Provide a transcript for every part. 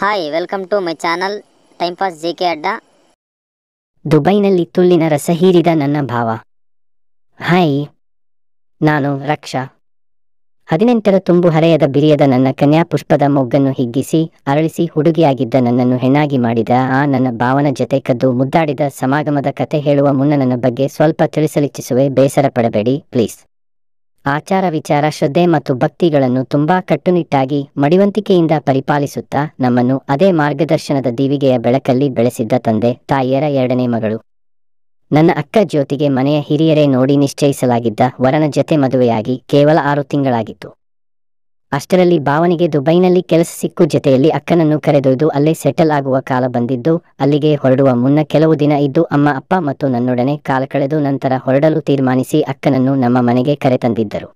hi welcome to my channel time pass J K ಅಡ್ಡ ದುಬೈನಲ್ಲಿ ತುಳ್ಳಿನ ರಸ ಹೀರಿದ ನನ್ನ ಭಾವ ಹಾಯ್ ನಾನು ರಕ್ಷಾ ಹದಿನೆಂಟರ ತುಂಬು ಹರೆಯದ ಬಿರಿಯದ ನನ್ನ ಕನ್ಯಾ ಪುಷ್ಪದ ಮೊಗ್ಗನ್ನು ಹಿಗ್ಗಿಸಿ ಅರಳಿಸಿ ಹುಡುಗಿಯಾಗಿದ್ದ ನನ್ನನ್ನು ಹೆಣ್ಣಾಗಿ ಮಾಡಿದ ಆ ನನ್ನ ಭಾವನ ಜೊತೆ ಕದ್ದು ಮುದ್ದಾಡಿದ ಸಮಾಗಮದ ಕತೆ ಹೇಳುವ ಮುನ್ನ ನನ್ನ ಬಗ್ಗೆ ಸ್ವಲ್ಪ ತಿಳಿಸಲಿಚ್ಛಿಸುವೆ ಬೇಸರ ಪಡಬೇಡಿ ಪ್ಲೀಸ್ ಆಚಾರ ವಿಚಾರ ಶ್ರದ್ಧೆ ಮತ್ತು ಭಕ್ತಿಗಳನ್ನು ತುಂಬಾ ಕಟ್ಟುನಿಟ್ಟಾಗಿ ಮಡಿವಂತಿಕೆಯಿಂದ ಪರಿಪಾಲಿಸುತ್ತಾ ನಮ್ಮನ್ನು ಅದೇ ಮಾರ್ಗದರ್ಶನದ ದೀವಿಗೆಯ ಬೆಳಕಲ್ಲಿ ಬೆಳೆಸಿದ್ದ ತಂದೆ ತಾಯಿಯರ ಎರಡನೇ ಮಗಳು ನನ್ನ ಅಕ್ಕ ಜ್ಯೋತಿಗೆ ಮನೆಯ ಹಿರಿಯರೇ ನೋಡಿ ನಿಶ್ಚಯಿಸಲಾಗಿದ್ದ ವರನ ಜತೆ ಮದುವೆಯಾಗಿ ಕೇವಲ ಆರು ತಿಂಗಳಾಗಿತ್ತು ಅಷ್ಟರಲ್ಲಿ ಭಾವನಿಗೆ ದುಬೈನಲ್ಲಿ ಕೆಲಸ ಸಿಕ್ಕು ಜತೆಯಲ್ಲಿ ಅಕ್ಕನನ್ನು ಕರೆದೊಯ್ದು ಅಲ್ಲೇ ಸೆಟಲ್ ಆಗುವ ಕಾಲ ಬಂದಿದ್ದು ಅಲ್ಲಿಗೆ ಹೊರಡುವ ಮುನ್ನ ಕೆಲವು ದಿನ ಇದ್ದು ಅಮ್ಮ ಅಪ್ಪ ಮತ್ತು ನನ್ನೊಡನೆ ಕಾಲ ಕಳೆದು ನಂತರ ಹೊರಡಲು ತೀರ್ಮಾನಿಸಿ ಅಕ್ಕನನ್ನು ನಮ್ಮ ಮನೆಗೆ ಕರೆತಂದಿದ್ದರು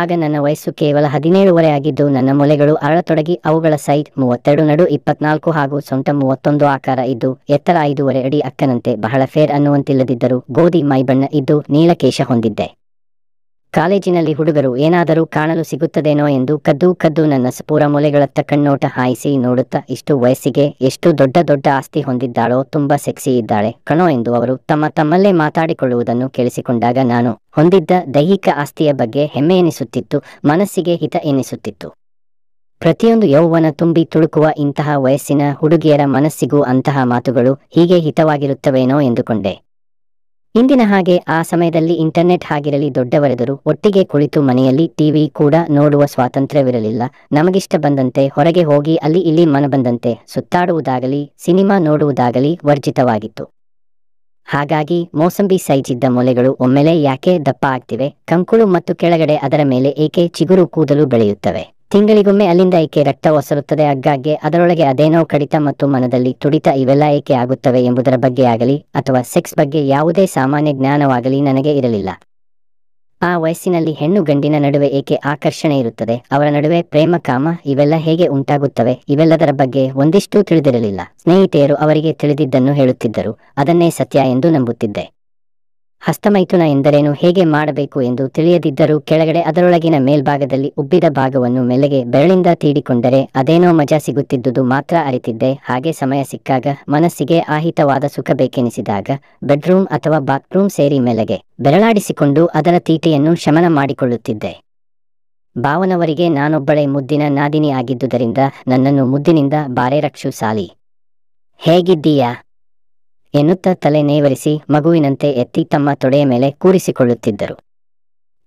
ಆಗ ನನ್ನ ವಯಸ್ಸು ಕೇವಲ ಹದಿನೇಳುವರೆ ಆಗಿದ್ದು ನನ್ನ ಮೊಲೆಗಳು ಅರಳತೊಡಗಿ ಅವುಗಳ ಸೈಜ್ ಮೂವತ್ತೆರಡು ನಡು ಇಪ್ಪತ್ನಾಲ್ಕು ಹಾಗೂ ಸೊಂಟ ಮೂವತ್ತೊಂದು ಆಕಾರ ಇದ್ದು ಎತ್ತರ ಐದೂವರೆ ಅಡಿ ಅಕ್ಕನಂತೆ ಬಹಳ ಫೇರ್ ಅನ್ನುವಂತಿಲ್ಲದಿದ್ದರು ಗೋಧಿ ಮೈಬಣ್ಣ ಇದ್ದು ನೀಲಕೇಶ ಹೊಂದಿದ್ದೆ ಕಾಲೇಜಿನಲ್ಲಿ ಹುಡುಗರು ಏನಾದರೂ ಕಾಣಲು ಸಿಗುತ್ತದೇನೋ ಎಂದು ಕದ್ದು ಕದ್ದು ನನ್ನ ಸಪೂರ ಮೂಲೆಗಳತ್ತ ಕಣ್ಣೋಟ ಹಾಯಿಸಿ ನೋಡುತ್ತಾ ಇಷ್ಟು ವಯಸ್ಸಿಗೆ ಎಷ್ಟು ದೊಡ್ಡ ದೊಡ್ಡ ಆಸ್ತಿ ಹೊಂದಿದ್ದಾಳೋ ತುಂಬಾ ಸೆಕ್ಸಿ ಇದ್ದಾಳೆ ಕಣೋ ಎಂದು ಅವರು ತಮ್ಮ ತಮ್ಮಲ್ಲೇ ಮಾತಾಡಿಕೊಳ್ಳುವುದನ್ನು ಕೇಳಿಸಿಕೊಂಡಾಗ ನಾನು ಹೊಂದಿದ್ದ ದೈಹಿಕ ಆಸ್ತಿಯ ಬಗ್ಗೆ ಹೆಮ್ಮೆ ಎನಿಸುತ್ತಿತ್ತು ಮನಸ್ಸಿಗೆ ಹಿತ ಎನಿಸುತ್ತಿತ್ತು ಪ್ರತಿಯೊಂದು ಯೌವನ ತುಂಬಿ ತುಳುಕುವ ಇಂತಹ ವಯಸ್ಸಿನ ಹುಡುಗಿಯರ ಮನಸ್ಸಿಗೂ ಅಂತಹ ಮಾತುಗಳು ಹೀಗೆ ಹಿತವಾಗಿರುತ್ತವೇನೋ ಎಂದುಕೊಂಡೆ ಇಂದಿನ ಹಾಗೆ ಆ ಸಮಯದಲ್ಲಿ ಇಂಟರ್ನೆಟ್ ಹಾಗಿರಲಿ ದೊಡ್ಡವರೆದರು ಒಟ್ಟಿಗೆ ಕುಳಿತು ಮನೆಯಲ್ಲಿ ಟಿವಿ ಕೂಡ ನೋಡುವ ಸ್ವಾತಂತ್ರ್ಯವಿರಲಿಲ್ಲ ನಮಗಿಷ್ಟ ಬಂದಂತೆ ಹೊರಗೆ ಹೋಗಿ ಅಲ್ಲಿ ಇಲ್ಲಿ ಮನ ಬಂದಂತೆ ಸುತ್ತಾಡುವುದಾಗಲಿ ಸಿನಿಮಾ ನೋಡುವುದಾಗಲಿ ವರ್ಜಿತವಾಗಿತ್ತು ಹಾಗಾಗಿ ಮೋಸಂಬಿ ಸೈಜಿದ್ದ ಮೊಲೆಗಳು ಒಮ್ಮೆಲೆ ಯಾಕೆ ದಪ್ಪ ಆಗ್ತಿವೆ ಕಂಕುಳು ಮತ್ತು ಕೆಳಗಡೆ ಅದರ ಮೇಲೆ ಏಕೆ ಚಿಗುರು ಕೂದಲು ಬೆಳೆಯುತ್ತವೆ ತಿಂಗಳಿಗೊಮ್ಮೆ ಅಲ್ಲಿಂದ ಏಕೆ ರಕ್ತ ಒಸರುತ್ತದೆ ಆಗಾಗ್ಗೆ ಅದರೊಳಗೆ ಅದೇನೋ ಕಡಿತ ಮತ್ತು ಮನದಲ್ಲಿ ತುಡಿತ ಇವೆಲ್ಲ ಏಕೆ ಆಗುತ್ತವೆ ಎಂಬುದರ ಬಗ್ಗೆ ಆಗಲಿ ಅಥವಾ ಸೆಕ್ಸ್ ಬಗ್ಗೆ ಯಾವುದೇ ಸಾಮಾನ್ಯ ಜ್ಞಾನವಾಗಲಿ ನನಗೆ ಇರಲಿಲ್ಲ ಆ ವಯಸ್ಸಿನಲ್ಲಿ ಹೆಣ್ಣು ಗಂಡಿನ ನಡುವೆ ಏಕೆ ಆಕರ್ಷಣೆ ಇರುತ್ತದೆ ಅವರ ನಡುವೆ ಪ್ರೇಮ ಕಾಮ ಇವೆಲ್ಲ ಹೇಗೆ ಉಂಟಾಗುತ್ತವೆ ಇವೆಲ್ಲದರ ಬಗ್ಗೆ ಒಂದಿಷ್ಟೂ ತಿಳಿದಿರಲಿಲ್ಲ ಸ್ನೇಹಿತೆಯರು ಅವರಿಗೆ ತಿಳಿದಿದ್ದನ್ನು ಹೇಳುತ್ತಿದ್ದರು ಅದನ್ನೇ ಸತ್ಯ ಎಂದು ನಂಬುತ್ತಿದ್ದೆ ಹಸ್ತಮೈಥುನ ಎಂದರೇನು ಹೇಗೆ ಮಾಡಬೇಕು ಎಂದು ತಿಳಿಯದಿದ್ದರೂ ಕೆಳಗಡೆ ಅದರೊಳಗಿನ ಮೇಲ್ಭಾಗದಲ್ಲಿ ಉಬ್ಬಿದ ಭಾಗವನ್ನು ಮೆಲೆಗೆ ಬೆರಳಿಂದ ತೀಡಿಕೊಂಡರೆ ಅದೇನೋ ಮಜಾ ಸಿಗುತ್ತಿದ್ದುದು ಮಾತ್ರ ಅರಿತಿದ್ದೆ ಹಾಗೆ ಸಮಯ ಸಿಕ್ಕಾಗ ಮನಸ್ಸಿಗೆ ಆಹಿತವಾದ ಸುಖ ಬೇಕೆನಿಸಿದಾಗ ಬೆಡ್ರೂಮ್ ಅಥವಾ ಬಾತ್ರೂಮ್ ಸೇರಿ ಮೆಲೆಗೆ ಬೆರಳಾಡಿಸಿಕೊಂಡು ಅದರ ತೀಟೆಯನ್ನು ಶಮನ ಮಾಡಿಕೊಳ್ಳುತ್ತಿದ್ದೆ ಭಾವನವರಿಗೆ ನಾನೊಬ್ಬಳೆ ಮುದ್ದಿನ ನಾದಿನಿ ಆಗಿದ್ದುದರಿಂದ ನನ್ನನ್ನು ಮುದ್ದಿನಿಂದ ಬಾರೆ ರಕ್ಷು ಸಾಲಿ ಹೇಗಿದ್ದೀಯಾ ಎನ್ನುತ್ತ ತಲೆ ನೇವರಿಸಿ ಮಗುವಿನಂತೆ ಎತ್ತಿ ತಮ್ಮ ತೊಡೆಯ ಮೇಲೆ ಕೂರಿಸಿಕೊಳ್ಳುತ್ತಿದ್ದರು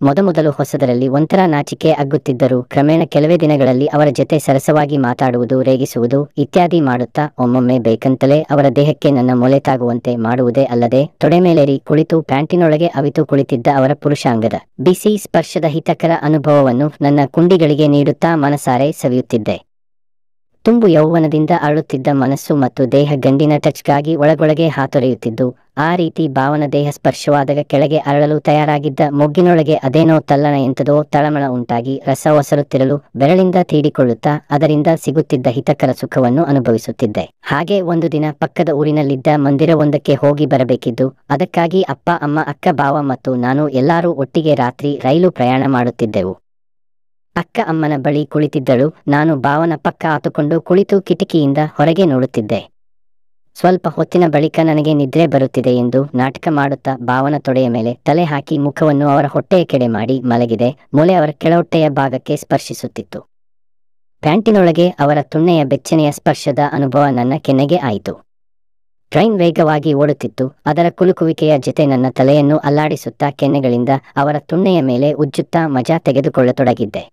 ಮೊದಮೊದಲು ಹೊಸದರಲ್ಲಿ ಒಂಥರ ನಾಚಿಕೆ ಅಗ್ಗುತ್ತಿದ್ದರು ಕ್ರಮೇಣ ಕೆಲವೇ ದಿನಗಳಲ್ಲಿ ಅವರ ಜೊತೆ ಸರಸವಾಗಿ ಮಾತಾಡುವುದು ರೇಗಿಸುವುದು ಇತ್ಯಾದಿ ಮಾಡುತ್ತಾ ಒಮ್ಮೊಮ್ಮೆ ಬೇಕಂತಲೇ ಅವರ ದೇಹಕ್ಕೆ ನನ್ನ ಮೊಲೆ ತಾಗುವಂತೆ ಮಾಡುವುದೇ ಅಲ್ಲದೆ ತೊಡೆ ಮೇಲೇರಿ ಕುಳಿತು ಪ್ಯಾಂಟಿನೊಳಗೆ ಅವಿತು ಕುಳಿತಿದ್ದ ಅವರ ಪುರುಷಾಂಗದ ಬಿಸಿ ಸ್ಪರ್ಶದ ಹಿತಕರ ಅನುಭವವನ್ನು ನನ್ನ ಕುಂಡಿಗಳಿಗೆ ನೀಡುತ್ತಾ ಮನಸಾರೆ ಸವಿಯುತ್ತಿದ್ದೆ ತುಂಬು ಯೌವನದಿಂದ ಅರಳುತ್ತಿದ್ದ ಮನಸ್ಸು ಮತ್ತು ದೇಹ ಗಂಡಿನ ಟಚ್ಗಾಗಿ ಒಳಗೊಳಗೆ ಹಾತೊರೆಯುತ್ತಿದ್ದು ಆ ರೀತಿ ಭಾವನ ದೇಹ ಸ್ಪರ್ಶವಾದಾಗ ಕೆಳಗೆ ಅರಳಲು ತಯಾರಾಗಿದ್ದ ಮೊಗ್ಗಿನೊಳಗೆ ಅದೇನೋ ತಲ್ಲಣ ಎಂತದೋ ತಳಮಳ ಉಂಟಾಗಿ ರಸ ಒಸರುತ್ತಿರಲು ಬೆರಳಿಂದ ತೀಡಿಕೊಳ್ಳುತ್ತಾ ಅದರಿಂದ ಸಿಗುತ್ತಿದ್ದ ಹಿತಕರ ಸುಖವನ್ನು ಅನುಭವಿಸುತ್ತಿದ್ದೆ ಹಾಗೆ ಒಂದು ದಿನ ಪಕ್ಕದ ಊರಿನಲ್ಲಿದ್ದ ಮಂದಿರವೊಂದಕ್ಕೆ ಹೋಗಿ ಬರಬೇಕಿದ್ದು ಅದಕ್ಕಾಗಿ ಅಪ್ಪ ಅಮ್ಮ ಅಕ್ಕ ಭಾವ ಮತ್ತು ನಾನು ಎಲ್ಲರೂ ಒಟ್ಟಿಗೆ ರಾತ್ರಿ ರೈಲು ಪ್ರಯಾಣ ಮಾಡುತ್ತಿದ್ದೆವು ಅಕ್ಕ ಅಮ್ಮನ ಬಳಿ ಕುಳಿತಿದ್ದಳು ನಾನು ಭಾವನ ಪಕ್ಕ ಆತುಕೊಂಡು ಕುಳಿತು ಕಿಟಕಿಯಿಂದ ಹೊರಗೆ ನೋಡುತ್ತಿದ್ದೆ ಸ್ವಲ್ಪ ಹೊತ್ತಿನ ಬಳಿಕ ನನಗೆ ನಿದ್ರೆ ಬರುತ್ತಿದೆ ಎಂದು ನಾಟಕ ಮಾಡುತ್ತಾ ಭಾವನ ತೊಡೆಯ ಮೇಲೆ ತಲೆ ಹಾಕಿ ಮುಖವನ್ನು ಅವರ ಹೊಟ್ಟೆಯ ಕೆಡೆ ಮಾಡಿ ಮಲಗಿದೆ ಮೊಲೆ ಅವರ ಕೆಳಹೊಟ್ಟೆಯ ಭಾಗಕ್ಕೆ ಸ್ಪರ್ಶಿಸುತ್ತಿತ್ತು ಪ್ಯಾಂಟಿನೊಳಗೆ ಅವರ ತುಣ್ಣೆಯ ಬೆಚ್ಚನೆಯ ಸ್ಪರ್ಶದ ಅನುಭವ ನನ್ನ ಕೆನ್ನೆಗೆ ಆಯಿತು ಟ್ರೈನ್ ವೇಗವಾಗಿ ಓಡುತ್ತಿತ್ತು ಅದರ ಕುಲುಕುವಿಕೆಯ ಜೊತೆ ನನ್ನ ತಲೆಯನ್ನು ಅಲ್ಲಾಡಿಸುತ್ತಾ ಕೆನ್ನೆಗಳಿಂದ ಅವರ ತುಣ್ಣೆಯ ಮೇಲೆ ಉಜ್ಜುತ್ತಾ ಮಜಾ ತೆಗೆದುಕೊಳ್ಳತೊಡಗಿದ್ದೆ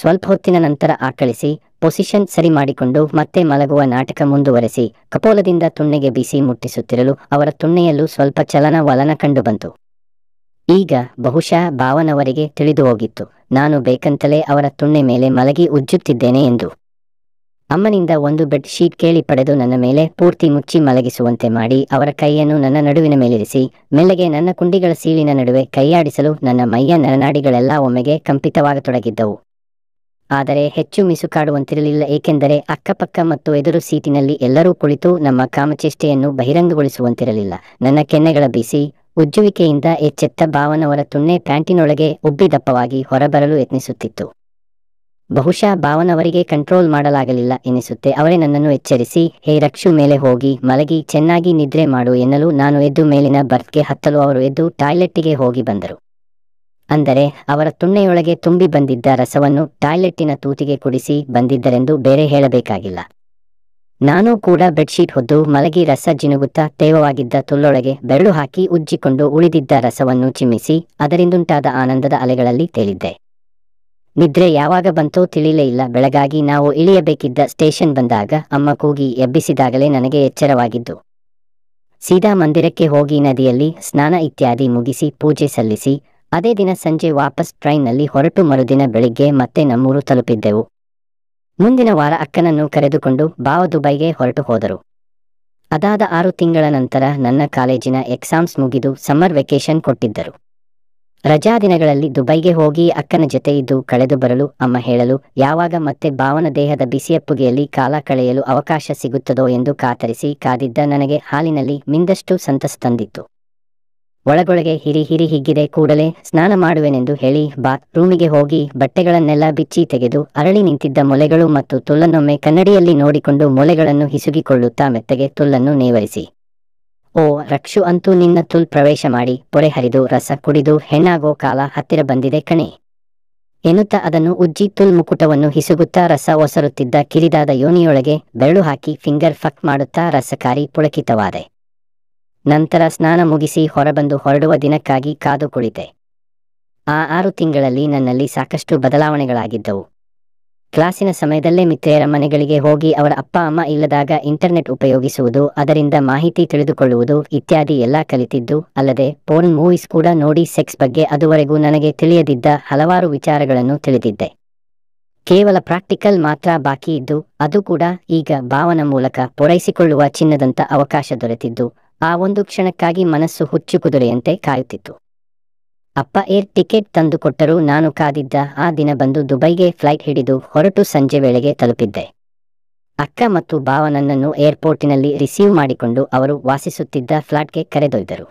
ಸ್ವಲ್ಪ ಹೊತ್ತಿನ ನಂತರ ಆಕಳಿಸಿ ಪೊಸಿಷನ್ ಸರಿ ಮಾಡಿಕೊಂಡು ಮತ್ತೆ ಮಲಗುವ ನಾಟಕ ಮುಂದುವರೆಸಿ ಕಪೋಲದಿಂದ ತುಣ್ಣೆಗೆ ಬಿಸಿ ಮುಟ್ಟಿಸುತ್ತಿರಲು ಅವರ ತುಣ್ಣೆಯಲ್ಲೂ ಸ್ವಲ್ಪ ಚಲನ ವಲನ ಕಂಡುಬಂತು ಈಗ ಬಹುಶಃ ಭಾವನವರಿಗೆ ತಿಳಿದು ಹೋಗಿತ್ತು ನಾನು ಬೇಕಂತಲೇ ಅವರ ತುಣ್ಣೆ ಮೇಲೆ ಮಲಗಿ ಉಜ್ಜುತ್ತಿದ್ದೇನೆ ಎಂದು ಅಮ್ಮನಿಂದ ಒಂದು ಬೆಡ್ ಶೀಟ್ ಕೇಳಿ ಪಡೆದು ನನ್ನ ಮೇಲೆ ಪೂರ್ತಿ ಮುಚ್ಚಿ ಮಲಗಿಸುವಂತೆ ಮಾಡಿ ಅವರ ಕೈಯನ್ನು ನನ್ನ ನಡುವಿನ ಮೇಲಿರಿಸಿ ಮೆಲ್ಲಗೆ ನನ್ನ ಕುಂಡಿಗಳ ಸೀಳಿನ ನಡುವೆ ಕೈಯಾಡಿಸಲು ನನ್ನ ಮೈಯ ನರನಾಡಿಗಳೆಲ್ಲ ಒಮ್ಮೆಗೆ ಕಂಪಿತವಾಗತೊಡಗಿದ್ದವು ಆದರೆ ಹೆಚ್ಚು ಮಿಸುಕಾಡುವಂತಿರಲಿಲ್ಲ ಏಕೆಂದರೆ ಅಕ್ಕಪಕ್ಕ ಮತ್ತು ಎದುರು ಸೀಟಿನಲ್ಲಿ ಎಲ್ಲರೂ ಕುಳಿತು ನಮ್ಮ ಕಾಮಚೇಷ್ಟೆಯನ್ನು ಬಹಿರಂಗಗೊಳಿಸುವಂತಿರಲಿಲ್ಲ ನನ್ನ ಕೆನ್ನೆಗಳ ಬಿಸಿ ಉಜ್ಜುವಿಕೆಯಿಂದ ಎಚ್ಚೆತ್ತ ಭಾವನವರ ತುಣ್ಣೆ ಪ್ಯಾಂಟಿನೊಳಗೆ ಉಬ್ಬಿದಪ್ಪವಾಗಿ ಹೊರಬರಲು ಯತ್ನಿಸುತ್ತಿತ್ತು ಬಹುಶಃ ಭಾವನವರಿಗೆ ಕಂಟ್ರೋಲ್ ಮಾಡಲಾಗಲಿಲ್ಲ ಎನಿಸುತ್ತೆ ಅವರೇ ನನ್ನನ್ನು ಎಚ್ಚರಿಸಿ ಹೇ ರಕ್ಷು ಮೇಲೆ ಹೋಗಿ ಮಲಗಿ ಚೆನ್ನಾಗಿ ನಿದ್ರೆ ಮಾಡು ಎನ್ನಲು ನಾನು ಎದ್ದು ಮೇಲಿನ ಬರ್ತ್ಗೆ ಹತ್ತಲು ಅವರು ಎದ್ದು ಟಾಯ್ಲೆಟ್ಟಿಗೆ ಹೋಗಿ ಬಂದರು ಅಂದರೆ ಅವರ ತುಣ್ಣೆಯೊಳಗೆ ತುಂಬಿ ಬಂದಿದ್ದ ರಸವನ್ನು ಟಾಯ್ಲೆಟ್ಟಿನ ತೂತಿಗೆ ಕುಡಿಸಿ ಬಂದಿದ್ದರೆಂದು ಬೇರೆ ಹೇಳಬೇಕಾಗಿಲ್ಲ ನಾನೂ ಕೂಡ ಬೆಡ್ಶೀಟ್ ಹೊದ್ದು ಮಲಗಿ ರಸ ಜಿನುಗುತ್ತಾ ತೇವವಾಗಿದ್ದ ತುಲ್ಲೊಳಗೆ ಬೆರಳು ಹಾಕಿ ಉಜ್ಜಿಕೊಂಡು ಉಳಿದಿದ್ದ ರಸವನ್ನು ಚಿಮ್ಮಿಸಿ ಅದರಿಂದುಂಟಾದ ಆನಂದದ ಅಲೆಗಳಲ್ಲಿ ತೇಲಿದ್ದೆ ನಿದ್ರೆ ಯಾವಾಗ ಬಂತೋ ತಿಳಿಲೇ ಇಲ್ಲ ಬೆಳಗಾಗಿ ನಾವು ಇಳಿಯಬೇಕಿದ್ದ ಸ್ಟೇಷನ್ ಬಂದಾಗ ಅಮ್ಮ ಕೂಗಿ ಎಬ್ಬಿಸಿದಾಗಲೇ ನನಗೆ ಎಚ್ಚರವಾಗಿದ್ದು ಸೀದಾ ಮಂದಿರಕ್ಕೆ ಹೋಗಿ ನದಿಯಲ್ಲಿ ಸ್ನಾನ ಇತ್ಯಾದಿ ಮುಗಿಸಿ ಪೂಜೆ ಸಲ್ಲಿಸಿ ಅದೇ ದಿನ ಸಂಜೆ ವಾಪಸ್ ಟ್ರೈನ್ನಲ್ಲಿ ಹೊರಟು ಮರುದಿನ ಬೆಳಿಗ್ಗೆ ಮತ್ತೆ ನಮ್ಮೂರು ತಲುಪಿದ್ದೆವು ಮುಂದಿನ ವಾರ ಅಕ್ಕನನ್ನು ಕರೆದುಕೊಂಡು ಬಾವ ದುಬೈಗೆ ಹೊರಟು ಹೋದರು ಅದಾದ ಆರು ತಿಂಗಳ ನಂತರ ನನ್ನ ಕಾಲೇಜಿನ ಎಕ್ಸಾಮ್ಸ್ ಮುಗಿದು ಸಮ್ಮರ್ ವೆಕೇಶನ್ ಕೊಟ್ಟಿದ್ದರು ರಜಾ ದಿನಗಳಲ್ಲಿ ದುಬೈಗೆ ಹೋಗಿ ಅಕ್ಕನ ಜೊತೆ ಇದ್ದು ಕಳೆದು ಬರಲು ಅಮ್ಮ ಹೇಳಲು ಯಾವಾಗ ಮತ್ತೆ ಭಾವನ ದೇಹದ ಬಿಸಿಯಪ್ಪುಗೆಯಲ್ಲಿ ಕಾಲ ಕಳೆಯಲು ಅವಕಾಶ ಸಿಗುತ್ತದೋ ಎಂದು ಕಾತರಿಸಿ ಕಾದಿದ್ದ ನನಗೆ ಹಾಲಿನಲ್ಲಿ ಮಿಂದಷ್ಟು ಸಂತಸ ತಂದಿತ್ತು ಒಳಗೊಳಗೆ ಹಿರಿ ಹಿರಿ ಹಿಗ್ಗಿದೆ ಕೂಡಲೇ ಸ್ನಾನ ಮಾಡುವೆನೆಂದು ಹೇಳಿ ಬಾತ್ ರೂಮಿಗೆ ಹೋಗಿ ಬಟ್ಟೆಗಳನ್ನೆಲ್ಲ ಬಿಚ್ಚಿ ತೆಗೆದು ಅರಳಿ ನಿಂತಿದ್ದ ಮೊಲೆಗಳು ಮತ್ತು ತುಲ್ಲನ್ನೊಮ್ಮೆ ಕನ್ನಡಿಯಲ್ಲಿ ನೋಡಿಕೊಂಡು ಮೊಲೆಗಳನ್ನು ಹಿಸುಗಿಕೊಳ್ಳುತ್ತಾ ಮೆತ್ತಗೆ ತುಲ್ಲನ್ನು ನೇವರಿಸಿ ಓ ರಕ್ಷು ಅಂತೂ ನಿನ್ನ ತುಲ್ ಪ್ರವೇಶ ಮಾಡಿ ಪೊರೆ ಹರಿದು ರಸ ಕುಡಿದು ಹೆಣ್ಣಾಗೋ ಕಾಲ ಹತ್ತಿರ ಬಂದಿದೆ ಕಣೆ ಎನ್ನುತ್ತಾ ಅದನ್ನು ಉಜ್ಜಿ ತುಲ್ ಮುಕುಟವನ್ನು ಹಿಸುಗುತ್ತಾ ರಸ ಒಸರುತ್ತಿದ್ದ ಕಿರಿದಾದ ಯೋನಿಯೊಳಗೆ ಬೆರಳು ಹಾಕಿ ಫಿಂಗರ್ ಫಕ್ ಮಾಡುತ್ತಾ ರಸಕಾರಿ ಪುಳಕಿತವಾದೆ ನಂತರ ಸ್ನಾನ ಮುಗಿಸಿ ಹೊರಬಂದು ಹೊರಡುವ ದಿನಕ್ಕಾಗಿ ಕಾದು ಕುಳಿತೆ ಆ ಆರು ತಿಂಗಳಲ್ಲಿ ನನ್ನಲ್ಲಿ ಸಾಕಷ್ಟು ಬದಲಾವಣೆಗಳಾಗಿದ್ದವು ಕ್ಲಾಸಿನ ಸಮಯದಲ್ಲೇ ಮಿತ್ರೆಯರ ಮನೆಗಳಿಗೆ ಹೋಗಿ ಅವರ ಅಪ್ಪ ಅಮ್ಮ ಇಲ್ಲದಾಗ ಇಂಟರ್ನೆಟ್ ಉಪಯೋಗಿಸುವುದು ಅದರಿಂದ ಮಾಹಿತಿ ತಿಳಿದುಕೊಳ್ಳುವುದು ಇತ್ಯಾದಿ ಎಲ್ಲ ಕಲಿತಿದ್ದು ಅಲ್ಲದೆ ಫೋನ್ ಮೂವೀಸ್ ಕೂಡ ನೋಡಿ ಸೆಕ್ಸ್ ಬಗ್ಗೆ ಅದುವರೆಗೂ ನನಗೆ ತಿಳಿಯದಿದ್ದ ಹಲವಾರು ವಿಚಾರಗಳನ್ನು ತಿಳಿದಿದ್ದೆ ಕೇವಲ ಪ್ರಾಕ್ಟಿಕಲ್ ಮಾತ್ರ ಬಾಕಿ ಇದ್ದು ಅದು ಕೂಡ ಈಗ ಭಾವನ ಮೂಲಕ ಪೂರೈಸಿಕೊಳ್ಳುವ ಚಿನ್ನದಂಥ ಅವಕಾಶ ದೊರೆತಿದ್ದು ಆ ಒಂದು ಕ್ಷಣಕ್ಕಾಗಿ ಮನಸ್ಸು ಹುಚ್ಚು ಕುದುರೆಯಂತೆ ಕಾಯುತ್ತಿತ್ತು ಅಪ್ಪ ಏರ್ ಟಿಕೆಟ್ ತಂದು ನಾನು ಕಾದಿದ್ದ ಆ ದಿನ ಬಂದು ದುಬೈಗೆ ಫ್ಲೈಟ್ ಹಿಡಿದು ಹೊರಟು ಸಂಜೆ ವೇಳೆಗೆ ತಲುಪಿದ್ದೆ ಅಕ್ಕ ಮತ್ತು ಬಾವ ನನ್ನನ್ನು ಏರ್ಪೋರ್ಟಿನಲ್ಲಿ ರಿಸೀವ್ ಮಾಡಿಕೊಂಡು ಅವರು ವಾಸಿಸುತ್ತಿದ್ದ ಫ್ಲಾಟ್ಗೆ ಕರೆದೊಯ್ದರು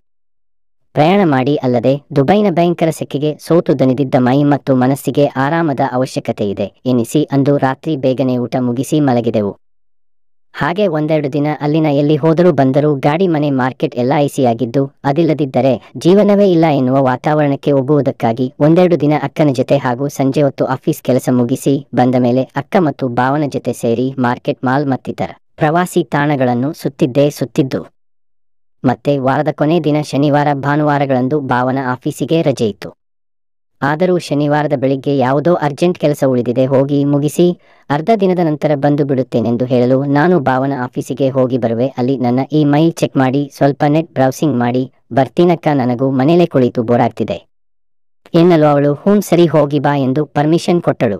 ಪ್ರಯಾಣ ಮಾಡಿ ಅಲ್ಲದೆ ದುಬೈನ ಭಯಂಕರ ಸೆಕೆಗೆ ಸೋತು ದನಿದಿದ್ದ ಮೈ ಮತ್ತು ಮನಸ್ಸಿಗೆ ಆರಾಮದ ಅವಶ್ಯಕತೆ ಇದೆ ಎನಿಸಿ ಅಂದು ರಾತ್ರಿ ಬೇಗನೆ ಊಟ ಮುಗಿಸಿ ಮಲಗಿದೆವು ಹಾಗೆ ಒಂದೆರಡು ದಿನ ಅಲ್ಲಿನ ಎಲ್ಲಿ ಹೋದರೂ ಬಂದರೂ ಗಾಡಿ ಮನೆ ಮಾರ್ಕೆಟ್ ಎಲ್ಲ ಐಸಿಯಾಗಿದ್ದು ಅದಿಲ್ಲದಿದ್ದರೆ ಜೀವನವೇ ಇಲ್ಲ ಎನ್ನುವ ವಾತಾವರಣಕ್ಕೆ ಒಗ್ಗುವುದಕ್ಕಾಗಿ ಒಂದೆರಡು ದಿನ ಅಕ್ಕನ ಜೊತೆ ಹಾಗೂ ಸಂಜೆ ಹೊತ್ತು ಆಫೀಸ್ ಕೆಲಸ ಮುಗಿಸಿ ಬಂದ ಮೇಲೆ ಅಕ್ಕ ಮತ್ತು ಭಾವನ ಜೊತೆ ಸೇರಿ ಮಾರ್ಕೆಟ್ ಮಾಲ್ ಮತ್ತಿತರ ಪ್ರವಾಸಿ ತಾಣಗಳನ್ನು ಸುತ್ತಿದ್ದೇ ಸುತ್ತಿದ್ದು ಮತ್ತೆ ವಾರದ ಕೊನೆ ದಿನ ಶನಿವಾರ ಭಾನುವಾರಗಳಂದು ಭಾವನ ಆಫೀಸಿಗೆ ರಜೆಯಿತು ಆದರೂ ಶನಿವಾರದ ಬೆಳಿಗ್ಗೆ ಯಾವುದೋ ಅರ್ಜೆಂಟ್ ಕೆಲಸ ಉಳಿದಿದೆ ಹೋಗಿ ಮುಗಿಸಿ ಅರ್ಧ ದಿನದ ನಂತರ ಬಂದು ಬಿಡುತ್ತೇನೆಂದು ಹೇಳಲು ನಾನು ಭಾವನ ಆಫೀಸಿಗೆ ಹೋಗಿ ಬರುವೆ ಅಲ್ಲಿ ನನ್ನ ಈ ಮೈಲ್ ಚೆಕ್ ಮಾಡಿ ಸ್ವಲ್ಪ ನೆಟ್ ಬ್ರೌಸಿಂಗ್ ಮಾಡಿ ಬರ್ತೀನಕ್ಕ ನನಗೂ ಮನೆಯಲ್ಲೇ ಕುಳಿತು ಬೋರಾಗ್ತಿದೆ ಎನ್ನಲು ಅವಳು ಹೂಂ ಸರಿ ಹೋಗಿ ಬಾ ಎಂದು ಪರ್ಮಿಷನ್ ಕೊಟ್ಟಳು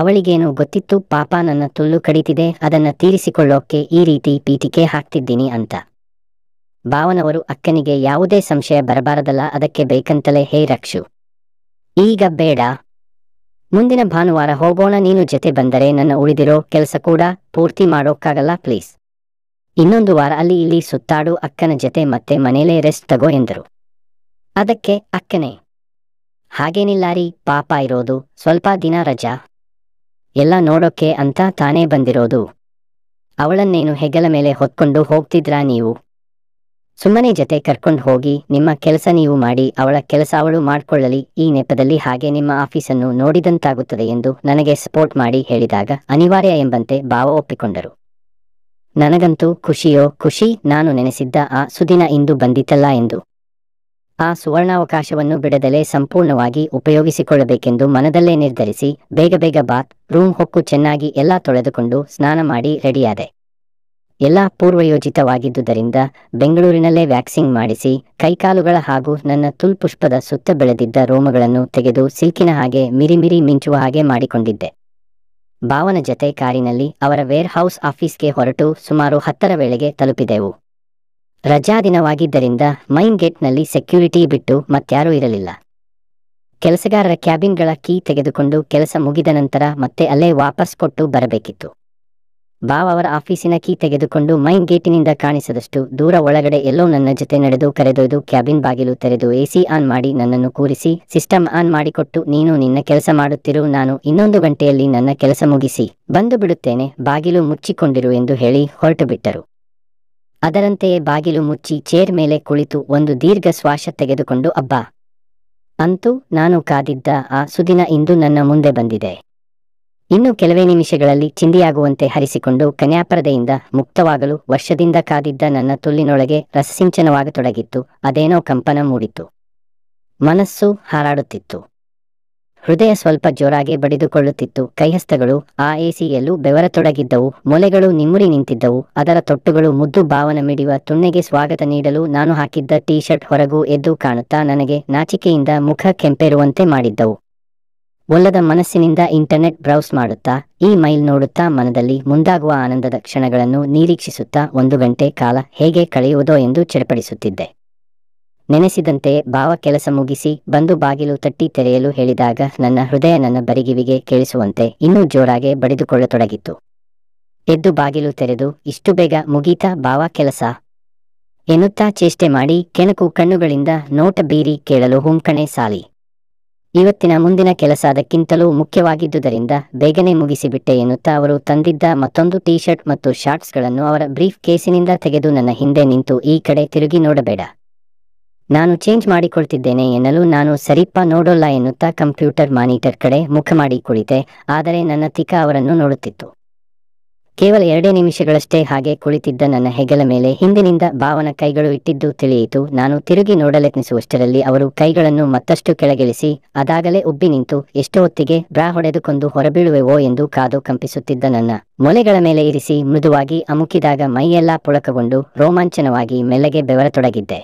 ಅವಳಿಗೇನು ಗೊತ್ತಿತ್ತು ಪಾಪ ನನ್ನ ತುಲ್ಲು ಕಡಿತಿದೆ ಅದನ್ನ ತೀರಿಸಿಕೊಳ್ಳೋಕೆ ಈ ರೀತಿ ಪೀಠಿಕೆ ಹಾಕ್ತಿದ್ದೀನಿ ಅಂತ ಭಾವನವರು ಅಕ್ಕನಿಗೆ ಯಾವುದೇ ಸಂಶಯ ಬರಬಾರದಲ್ಲ ಅದಕ್ಕೆ ಬೇಕಂತಲೇ ಹೇ ರಕ್ಷು ಈಗ ಬೇಡ ಮುಂದಿನ ಭಾನುವಾರ ಹೋಗೋಣ ನೀನು ಜೊತೆ ಬಂದರೆ ನನ್ನ ಉಳಿದಿರೋ ಕೆಲಸ ಕೂಡ ಪೂರ್ತಿ ಮಾಡೋಕ್ಕಾಗಲ್ಲ ಪ್ಲೀಸ್ ಇನ್ನೊಂದು ವಾರ ಅಲ್ಲಿ ಇಲ್ಲಿ ಸುತ್ತಾಡು ಅಕ್ಕನ ಜೊತೆ ಮತ್ತೆ ಮನೇಲೇ ರೆಸ್ಟ್ ತಗೋ ಎಂದರು ಅದಕ್ಕೆ ಅಕ್ಕನೇ ಹಾಗೇನಿಲ್ಲ ರೀ ಪಾಪ ಇರೋದು ಸ್ವಲ್ಪ ದಿನ ರಜಾ ಎಲ್ಲ ನೋಡೋಕೆ ಅಂತ ತಾನೇ ಬಂದಿರೋದು ಅವಳನ್ನೇನು ಹೆಗಲ ಮೇಲೆ ಹೊತ್ಕೊಂಡು ಹೋಗ್ತಿದ್ರಾ ನೀವು ಸುಮ್ಮನೆ ಜೊತೆ ಕರ್ಕೊಂಡು ಹೋಗಿ ನಿಮ್ಮ ಕೆಲಸ ನೀವು ಮಾಡಿ ಅವಳ ಕೆಲಸ ಅವಳು ಮಾಡಿಕೊಳ್ಳಲಿ ಈ ನೆಪದಲ್ಲಿ ಹಾಗೆ ನಿಮ್ಮ ಆಫೀಸನ್ನು ನೋಡಿದಂತಾಗುತ್ತದೆ ಎಂದು ನನಗೆ ಸಪೋರ್ಟ್ ಮಾಡಿ ಹೇಳಿದಾಗ ಅನಿವಾರ್ಯ ಎಂಬಂತೆ ಭಾವ ಒಪ್ಪಿಕೊಂಡರು ನನಗಂತೂ ಖುಷಿಯೋ ಖುಷಿ ನಾನು ನೆನೆಸಿದ್ದ ಆ ಸುದಿನ ಇಂದು ಬಂದಿತಲ್ಲ ಎಂದು ಆ ಸುವರ್ಣಾವಕಾಶವನ್ನು ಬಿಡದಲೇ ಸಂಪೂರ್ಣವಾಗಿ ಉಪಯೋಗಿಸಿಕೊಳ್ಳಬೇಕೆಂದು ಮನದಲ್ಲೇ ನಿರ್ಧರಿಸಿ ಬೇಗ ಬೇಗ ಬಾತ್ ರೂಮ್ ಹೊಕ್ಕು ಚೆನ್ನಾಗಿ ಎಲ್ಲಾ ತೊಳೆದುಕೊಂಡು ಸ್ನಾನ ಮಾಡಿ ರೆಡಿಯಾದೆ ಎಲ್ಲ ಪೂರ್ವಯೋಜಿತವಾಗಿದ್ದುದರಿಂದ ಬೆಂಗಳೂರಿನಲ್ಲೇ ವ್ಯಾಕ್ಸಿಂಗ್ ಮಾಡಿಸಿ ಕೈಕಾಲುಗಳ ಹಾಗೂ ನನ್ನ ತುಲ್ಪುಷ್ಪದ ಸುತ್ತ ಬೆಳೆದಿದ್ದ ರೋಮಗಳನ್ನು ತೆಗೆದು ಸಿಲ್ಕಿನ ಹಾಗೆ ಮಿರಿಮಿರಿ ಮಿಂಚುವ ಹಾಗೆ ಮಾಡಿಕೊಂಡಿದ್ದೆ ಭಾವನ ಜತೆ ಕಾರಿನಲ್ಲಿ ಅವರ ವೇರ್ ಹೌಸ್ ಆಫೀಸ್ಗೆ ಹೊರಟು ಸುಮಾರು ಹತ್ತರ ವೇಳೆಗೆ ತಲುಪಿದೆವು ರಜಾದಿನವಾಗಿದ್ದರಿಂದ ಮೈನ್ ಗೇಟ್ನಲ್ಲಿ ಸೆಕ್ಯೂರಿಟಿ ಬಿಟ್ಟು ಮತ್ಯಾರೂ ಇರಲಿಲ್ಲ ಕೆಲಸಗಾರರ ಕ್ಯಾಬಿನ್ಗಳ ಕೀ ತೆಗೆದುಕೊಂಡು ಕೆಲಸ ಮುಗಿದ ನಂತರ ಮತ್ತೆ ಅಲ್ಲೇ ವಾಪಸ್ ಕೊಟ್ಟು ಬರಬೇಕಿತ್ತು ಬಾವ ಅವರ ಆಫೀಸಿನ ಕೀ ತೆಗೆದುಕೊಂಡು ಮೈನ್ ಗೇಟಿನಿಂದ ಕಾಣಿಸದಷ್ಟು ದೂರ ಒಳಗಡೆ ಎಲ್ಲೋ ನನ್ನ ಜೊತೆ ನಡೆದು ಕರೆದೊಯ್ದು ಕ್ಯಾಬಿನ್ ಬಾಗಿಲು ತೆರೆದು ಎಸಿ ಆನ್ ಮಾಡಿ ನನ್ನನ್ನು ಕೂರಿಸಿ ಸಿಸ್ಟಮ್ ಆನ್ ಮಾಡಿಕೊಟ್ಟು ನೀನು ನಿನ್ನ ಕೆಲಸ ಮಾಡುತ್ತಿರು ನಾನು ಇನ್ನೊಂದು ಗಂಟೆಯಲ್ಲಿ ನನ್ನ ಕೆಲಸ ಮುಗಿಸಿ ಬಂದು ಬಿಡುತ್ತೇನೆ ಬಾಗಿಲು ಮುಚ್ಚಿಕೊಂಡಿರು ಎಂದು ಹೇಳಿ ಹೊರಟು ಬಿಟ್ಟರು ಅದರಂತೆಯೇ ಬಾಗಿಲು ಮುಚ್ಚಿ ಚೇರ್ ಮೇಲೆ ಕುಳಿತು ಒಂದು ದೀರ್ಘ ಶ್ವಾಸ ತೆಗೆದುಕೊಂಡು ಅಬ್ಬಾ ಅಂತೂ ನಾನು ಕಾದಿದ್ದ ಆ ಸುದಿನ ಇಂದು ನನ್ನ ಮುಂದೆ ಬಂದಿದೆ ಇನ್ನು ಕೆಲವೇ ನಿಮಿಷಗಳಲ್ಲಿ ಚಿಂದಿಯಾಗುವಂತೆ ಹರಿಸಿಕೊಂಡು ಕನ್ಯಾಪರದೆಯಿಂದ ಮುಕ್ತವಾಗಲು ವರ್ಷದಿಂದ ಕಾದಿದ್ದ ನನ್ನ ತುಲ್ಲಿನೊಳಗೆ ರಸಸಿಂಚನವಾಗತೊಡಗಿತ್ತು ಅದೇನೋ ಕಂಪನ ಮೂಡಿತು ಮನಸ್ಸು ಹಾರಾಡುತ್ತಿತ್ತು ಹೃದಯ ಸ್ವಲ್ಪ ಜೋರಾಗಿ ಬಡಿದುಕೊಳ್ಳುತ್ತಿತ್ತು ಕೈಹಸ್ತಗಳು ಆ ಎಸಿಯಲ್ಲೂ ಬೆವರತೊಡಗಿದ್ದವು ಮೊಲೆಗಳು ನಿಮ್ಮುರಿ ನಿಂತಿದ್ದವು ಅದರ ತೊಟ್ಟುಗಳು ಮುದ್ದು ಭಾವನ ಮಿಡಿಯುವ ತುಣ್ಣೆಗೆ ಸ್ವಾಗತ ನೀಡಲು ನಾನು ಹಾಕಿದ್ದ ಟೀ ಶರ್ಟ್ ಹೊರಗೂ ಎದ್ದು ಕಾಣುತ್ತಾ ನನಗೆ ನಾಚಿಕೆಯಿಂದ ಮುಖ ಕೆಂಪೇರುವಂತೆ ಮಾಡಿದ್ದವು ಒಲ್ಲದ ಮನಸ್ಸಿನಿಂದ ಇಂಟರ್ನೆಟ್ ಬ್ರೌಸ್ ಮಾಡುತ್ತಾ ಈ ಮೈಲ್ ನೋಡುತ್ತಾ ಮನದಲ್ಲಿ ಮುಂದಾಗುವ ಆನಂದದ ಕ್ಷಣಗಳನ್ನು ನಿರೀಕ್ಷಿಸುತ್ತಾ ಒಂದು ಗಂಟೆ ಕಾಲ ಹೇಗೆ ಕಳೆಯುವುದೋ ಎಂದು ಚಡಪಡಿಸುತ್ತಿದ್ದೆ ನೆನೆಸಿದಂತೆ ಭಾವ ಕೆಲಸ ಮುಗಿಸಿ ಬಂದು ಬಾಗಿಲು ತಟ್ಟಿ ತೆರೆಯಲು ಹೇಳಿದಾಗ ನನ್ನ ಹೃದಯ ನನ್ನ ಬರಿಗಿವಿಗೆ ಕೇಳಿಸುವಂತೆ ಇನ್ನೂ ಜೋರಾಗೆ ಬಡಿದುಕೊಳ್ಳತೊಡಗಿತ್ತು ಎದ್ದು ಬಾಗಿಲು ತೆರೆದು ಇಷ್ಟು ಬೇಗ ಮುಗೀತಾ ಭಾವ ಕೆಲಸ ಎನ್ನುತ್ತಾ ಚೇಷ್ಟೆ ಮಾಡಿ ಕೆಣಕು ಕಣ್ಣುಗಳಿಂದ ನೋಟ ಬೀರಿ ಕೇಳಲು ಹುಂಕಣೆ ಸಾಲಿ ಇವತ್ತಿನ ಮುಂದಿನ ಕೆಲಸ ಅದಕ್ಕಿಂತಲೂ ಮುಖ್ಯವಾಗಿದ್ದುದರಿಂದ ಬೇಗನೆ ಮುಗಿಸಿಬಿಟ್ಟೆ ಎನ್ನುತ್ತಾ ಅವರು ತಂದಿದ್ದ ಮತ್ತೊಂದು ಟೀ ಶರ್ಟ್ ಮತ್ತು ಶಾರ್ಟ್ಸ್ಗಳನ್ನು ಅವರ ಬ್ರೀಫ್ ಕೇಸಿನಿಂದ ತೆಗೆದು ನನ್ನ ಹಿಂದೆ ನಿಂತು ಈ ಕಡೆ ತಿರುಗಿ ನೋಡಬೇಡ ನಾನು ಚೇಂಜ್ ಮಾಡಿಕೊಳ್ತಿದ್ದೇನೆ ಎನ್ನಲು ನಾನು ಸರಿಪ್ಪ ನೋಡೋಲ್ಲ ಎನ್ನುತ್ತಾ ಕಂಪ್ಯೂಟರ್ ಮಾನಿಟರ್ ಕಡೆ ಮುಖ ಮಾಡಿ ಕುಳಿತೆ ಆದರೆ ನನ್ನ ತಿಕ ಅವರನ್ನು ನೋಡುತ್ತಿತ್ತು ಕೇವಲ ಎರಡೇ ನಿಮಿಷಗಳಷ್ಟೇ ಹಾಗೆ ಕುಳಿತಿದ್ದ ನನ್ನ ಹೆಗಲ ಮೇಲೆ ಹಿಂದಿನಿಂದ ಭಾವನ ಕೈಗಳು ಇಟ್ಟಿದ್ದು ತಿಳಿಯಿತು ನಾನು ತಿರುಗಿ ನೋಡಲೆತ್ನಿಸುವಷ್ಟರಲ್ಲಿ ಅವರು ಕೈಗಳನ್ನು ಮತ್ತಷ್ಟು ಕೆಳಗಿಳಿಸಿ ಅದಾಗಲೇ ಉಬ್ಬಿ ನಿಂತು ಎಷ್ಟು ಹೊತ್ತಿಗೆ ಬ್ರಾ ಹೊಡೆದುಕೊಂಡು ಹೊರಬೀಳುವೆವೋ ಎಂದು ಕಾದು ಕಂಪಿಸುತ್ತಿದ್ದ ನನ್ನ ಮೊಲೆಗಳ ಮೇಲೆ ಇರಿಸಿ ಮೃದುವಾಗಿ ಅಮುಕಿದಾಗ ಮೈಯೆಲ್ಲಾ ಪುಳಕಗೊಂಡು ರೋಮಾಂಚನವಾಗಿ ಮೆಲ್ಲಗೆ ಬೆವರತೊಡಗಿದ್ದೆ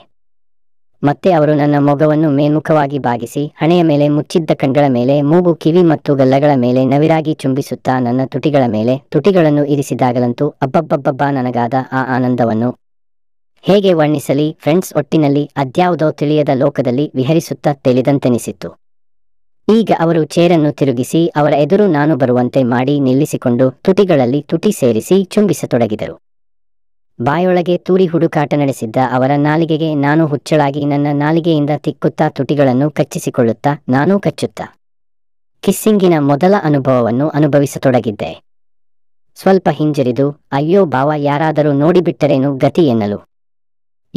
ಮತ್ತೆ ಅವರು ನನ್ನ ಮೊಗವನ್ನು ಮೇಲ್ಮುಖವಾಗಿ ಬಾಗಿಸಿ ಹಣೆಯ ಮೇಲೆ ಮುಚ್ಚಿದ್ದ ಕಣ್ಗಳ ಮೇಲೆ ಮೂಗು ಕಿವಿ ಮತ್ತು ಗಲ್ಲಗಳ ಮೇಲೆ ನವಿರಾಗಿ ಚುಂಬಿಸುತ್ತಾ ನನ್ನ ತುಟಿಗಳ ಮೇಲೆ ತುಟಿಗಳನ್ನು ಇರಿಸಿದಾಗಲಂತೂ ಅಬ್ಬಬ್ಬಬ್ಬಬ್ಬ ನನಗಾದ ಆ ಆನಂದವನ್ನು ಹೇಗೆ ವರ್ಣಿಸಲಿ ಫ್ರೆಂಡ್ಸ್ ಒಟ್ಟಿನಲ್ಲಿ ಅದ್ಯಾವುದೋ ತಿಳಿಯದ ಲೋಕದಲ್ಲಿ ವಿಹರಿಸುತ್ತಾ ತಿಳಿದಂತೆನಿಸಿತ್ತು ಈಗ ಅವರು ಚೇರನ್ನು ತಿರುಗಿಸಿ ಅವರ ಎದುರು ನಾನು ಬರುವಂತೆ ಮಾಡಿ ನಿಲ್ಲಿಸಿಕೊಂಡು ತುಟಿಗಳಲ್ಲಿ ತುಟಿ ಸೇರಿಸಿ ಚುಂಬಿಸತೊಡಗಿದರು ಬಾಯೊಳಗೆ ತೂರಿ ಹುಡುಕಾಟ ನಡೆಸಿದ್ದ ಅವರ ನಾಲಿಗೆಗೆ ನಾನು ಹುಚ್ಚಳಾಗಿ ನನ್ನ ನಾಲಿಗೆಯಿಂದ ತಿಕ್ಕುತ್ತಾ ತುಟಿಗಳನ್ನು ಕಚ್ಚಿಸಿಕೊಳ್ಳುತ್ತಾ ನಾನೂ ಕಚ್ಚುತ್ತಾ ಕಿಸ್ಸಿಂಗಿನ ಮೊದಲ ಅನುಭವವನ್ನು ಅನುಭವಿಸತೊಡಗಿದ್ದೆ ಸ್ವಲ್ಪ ಹಿಂಜರಿದು ಅಯ್ಯೋ ಬಾವ ಯಾರಾದರೂ ನೋಡಿಬಿಟ್ಟರೇನು ಗತಿ ಎನ್ನಲು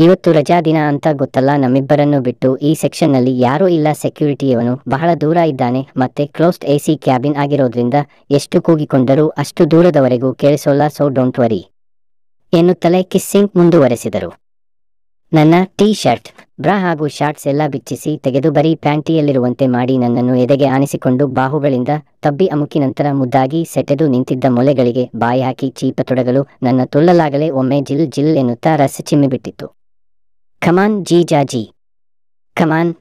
ಇವತ್ತು ರಜಾ ದಿನ ಅಂತ ಗೊತ್ತಲ್ಲ ನಮ್ಮಿಬ್ಬರನ್ನು ಬಿಟ್ಟು ಈ ಸೆಕ್ಷನ್ನಲ್ಲಿ ಯಾರೂ ಇಲ್ಲ ಸೆಕ್ಯೂರಿಟಿಯವನು ಬಹಳ ದೂರ ಇದ್ದಾನೆ ಮತ್ತೆ ಕ್ಲೋಸ್ಡ್ ಎಸಿ ಕ್ಯಾಬಿನ್ ಆಗಿರೋದ್ರಿಂದ ಎಷ್ಟು ಕೂಗಿಕೊಂಡರೂ ಅಷ್ಟು ದೂರದವರೆಗೂ ಕೇಳಿಸೋಲ್ಲ ಸೋ ಡೋಂಟ್ ವರಿ ಎನ್ನುತ್ತಲೇ ಕಿಸ್ಸಿಂಗ್ ಮುಂದುವರೆಸಿದರು ನನ್ನ ಟೀ ಶರ್ಟ್ ಬ್ರಾ ಹಾಗೂ ಶಾರ್ಟ್ಸ್ ಎಲ್ಲ ಬಿಚ್ಚಿಸಿ ತೆಗೆದು ಬರೀ ಪ್ಯಾಂಟಿಯಲ್ಲಿರುವಂತೆ ಮಾಡಿ ನನ್ನನ್ನು ಎದೆಗೆ ಆನಿಸಿಕೊಂಡು ಬಾಹುಗಳಿಂದ ತಬ್ಬಿ ಅಮುಕಿ ನಂತರ ಮುದ್ದಾಗಿ ಸೆಟೆದು ನಿಂತಿದ್ದ ಮೊಲೆಗಳಿಗೆ ಬಾಯಿ ಹಾಕಿ ಚೀಪ ತೊಡಗಲು ನನ್ನ ತುಳ್ಳಲಾಗಲೇ ಒಮ್ಮೆ ಜಿಲ್ ಜಿಲ್ ಎನ್ನುತ್ತಾ ರಸ ಚಿಮ್ಮಿಬಿಟ್ಟಿತ್ತು ಖಮಾನ್ ಜೀ ಜಾಜಿ ಖಮಾನ್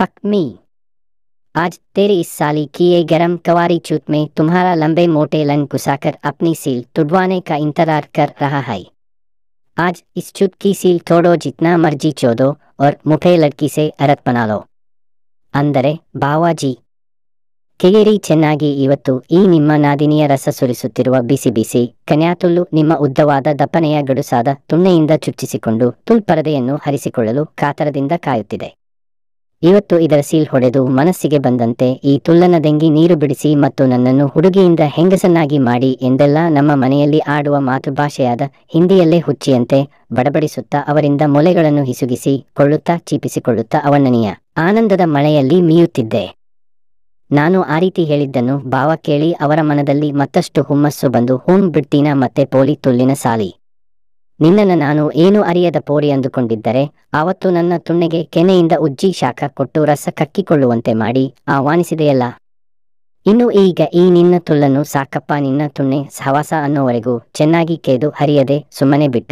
ಫಕ್ ಮೀ आज तेरी इस साली ये गरम कवारी चूत में तुम्हारा लंबे मोटे लंग घुसाकर अपनी सील तुड़वाने का इंतजार कर रहा है आज इस चूत की सील तोड़ो जितना मर्जी चोदो और मुठे लड़की से ಅಂದರೆ ಬಾವಾಜಿ ಕಿಗಿರಿ ಚೆನ್ನಾಗಿ ಇವತ್ತು ಈ ನಿಮ್ಮ ನಾದಿನಿಯ ರಸ ಸುರಿಸುತ್ತಿರುವ ಬಿಸಿ ಬಿಸಿ ಕನ್ಯಾತುಲ್ಲು ನಿಮ್ಮ ಉದ್ದವಾದ ದಪ್ಪನೆಯ ಗಡುಸಾದ ತುಣ್ಣೆಯಿಂದ ಚುಚ್ಚಿಸಿಕೊಂಡು ತುಲ್ಪರದೆಯನ್ನು ಹರಿಸಿಕೊಳ್ಳಲು ಕಾತರದಿಂದ ಕಾಯುತ್ತಿದೆ ಇವತ್ತು ಇದರ ಸೀಲ್ ಹೊಡೆದು ಮನಸ್ಸಿಗೆ ಬಂದಂತೆ ಈ ತುಲ್ಲನ ದೆಂಗಿ ನೀರು ಬಿಡಿಸಿ ಮತ್ತು ನನ್ನನ್ನು ಹುಡುಗಿಯಿಂದ ಹೆಂಗಸನ್ನಾಗಿ ಮಾಡಿ ಎಂದೆಲ್ಲ ನಮ್ಮ ಮನೆಯಲ್ಲಿ ಆಡುವ ಮಾತೃಭಾಷೆಯಾದ ಹಿಂದಿಯಲ್ಲೇ ಹುಚ್ಚಿಯಂತೆ ಬಡಬಡಿಸುತ್ತಾ ಅವರಿಂದ ಮೊಲೆಗಳನ್ನು ಹಿಸುಗಿಸಿ ಕೊಳ್ಳುತ್ತಾ ಚೀಪಿಸಿಕೊಳ್ಳುತ್ತಾ ಅವನನಿಯ ಆನಂದದ ಮಳೆಯಲ್ಲಿ ಮೀಯುತ್ತಿದ್ದೆ ನಾನು ಆ ರೀತಿ ಹೇಳಿದ್ದನ್ನು ಭಾವ ಕೇಳಿ ಅವರ ಮನದಲ್ಲಿ ಮತ್ತಷ್ಟು ಹುಮ್ಮಸ್ಸು ಬಂದು ಹೂಂ ಬಿಡ್ತೀನ ಮತ್ತೆ ಪೋಲಿ ತುಲ್ಲಿನ ಸಾಲಿ ನಿನ್ನನ್ನು ನಾನು ಏನು ಅರಿಯದ ಪೋರಿ ಅಂದುಕೊಂಡಿದ್ದರೆ ಆವತ್ತು ನನ್ನ ತುಣ್ಣೆಗೆ ಕೆನೆಯಿಂದ ಉಜ್ಜಿ ಶಾಖ ಕೊಟ್ಟು ರಸ ಕಕ್ಕಿಕೊಳ್ಳುವಂತೆ ಮಾಡಿ ಆಹ್ವಾನಿಸಿದೆಯಲ್ಲ ಇನ್ನು ಈಗ ಈ ನಿನ್ನ ತುಲ್ಲನ್ನು ಸಾಕಪ್ಪ ನಿನ್ನ ತುಣ್ಣೆ ಸಹವಾಸ ಅನ್ನೋವರೆಗೂ ಚೆನ್ನಾಗಿ ಕೇದು ಹರಿಯದೆ ಸುಮ್ಮನೆ ಬಿಟ್ಟು